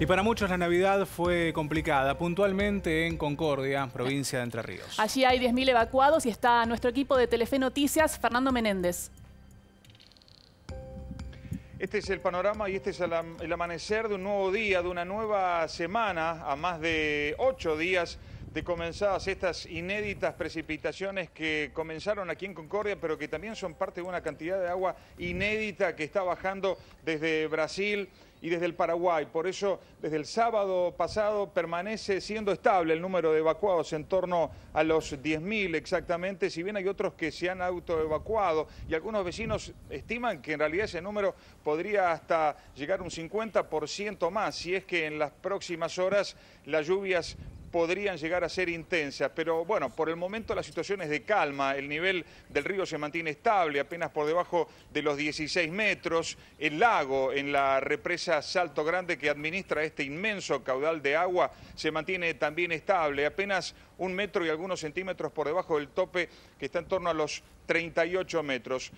Y para muchos la Navidad fue complicada, puntualmente en Concordia, provincia de Entre Ríos. Allí hay 10.000 evacuados y está nuestro equipo de Telefe Noticias, Fernando Menéndez. Este es el panorama y este es el amanecer de un nuevo día, de una nueva semana, a más de ocho días de comenzadas estas inéditas precipitaciones que comenzaron aquí en Concordia, pero que también son parte de una cantidad de agua inédita que está bajando desde Brasil y desde el Paraguay. Por eso, desde el sábado pasado permanece siendo estable el número de evacuados en torno a los 10.000 exactamente, si bien hay otros que se han autoevacuado y algunos vecinos estiman que en realidad ese número podría hasta llegar a un 50% más, si es que en las próximas horas las lluvias podrían llegar a ser intensas, pero bueno, por el momento la situación es de calma, el nivel del río se mantiene estable, apenas por debajo de los 16 metros, el lago en la represa Salto Grande que administra este inmenso caudal de agua se mantiene también estable, apenas un metro y algunos centímetros por debajo del tope que está en torno a los 38 metros.